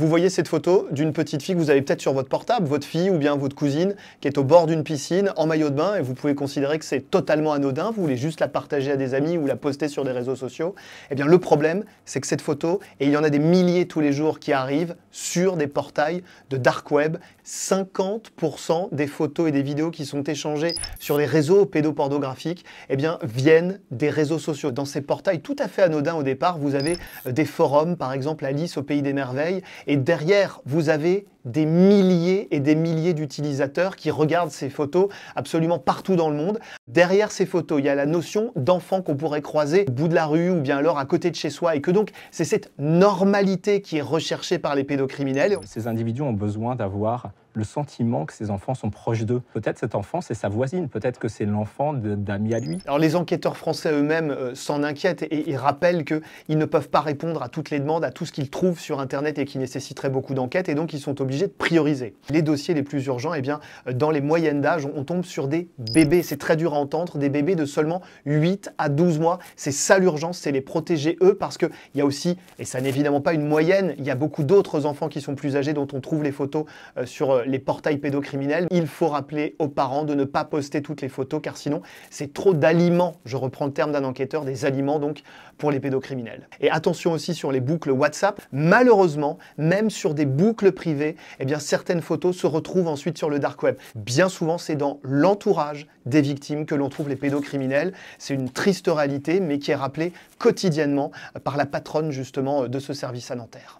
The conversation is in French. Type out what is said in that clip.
Vous voyez cette photo d'une petite fille que vous avez peut-être sur votre portable, votre fille ou bien votre cousine qui est au bord d'une piscine en maillot de bain et vous pouvez considérer que c'est totalement anodin, vous voulez juste la partager à des amis ou la poster sur des réseaux sociaux. Eh bien le problème, c'est que cette photo, et il y en a des milliers tous les jours qui arrivent sur des portails de dark web, 50% des photos et des vidéos qui sont échangées sur les réseaux pédopornographiques, eh bien viennent des réseaux sociaux. Dans ces portails tout à fait anodins au départ, vous avez euh, des forums, par exemple Alice au pays des merveilles et derrière, vous avez des milliers et des milliers d'utilisateurs qui regardent ces photos absolument partout dans le monde. Derrière ces photos, il y a la notion d'enfant qu'on pourrait croiser au bout de la rue ou bien alors à côté de chez soi et que donc c'est cette normalité qui est recherchée par les pédocriminels. Ces individus ont besoin d'avoir le sentiment que ces enfants sont proches d'eux. Peut-être cet enfant, c'est sa voisine, peut-être que c'est l'enfant d'amis à lui. Alors les enquêteurs français eux-mêmes euh, s'en inquiètent et, ils rappellent qu'ils ne peuvent pas répondre à toutes les demandes, à tout ce qu'ils trouvent sur Internet et qui nécessiterait beaucoup d'enquêtes, et donc ils sont obligés de prioriser. Les dossiers les plus urgents, et eh bien, euh, dans les moyennes d'âge, on, tombe sur des bébés. C'est très dur à entendre, des bébés de seulement 8 à 12 mois. C'est ça l'urgence, c'est les protéger eux parce qu'il y a aussi, et ça n'est évidemment pas une moyenne, il y a beaucoup d'autres enfants qui sont plus âgés dont on trouve les photos euh, sur euh, les portails pédocriminels. Il faut rappeler aux parents de ne pas poster toutes les photos car sinon c'est trop d'aliments, je reprends le terme d'un enquêteur, des aliments donc pour les pédocriminels. Et attention aussi sur les boucles WhatsApp, malheureusement, même sur des boucles privées, et eh bien certaines photos se retrouvent ensuite sur le dark web. Bien souvent, c'est dans l'entourage des victimes que l'on trouve les pédocriminels. C'est une triste réalité, mais qui est rappelée quotidiennement par la patronne justement de ce service à Nanterre.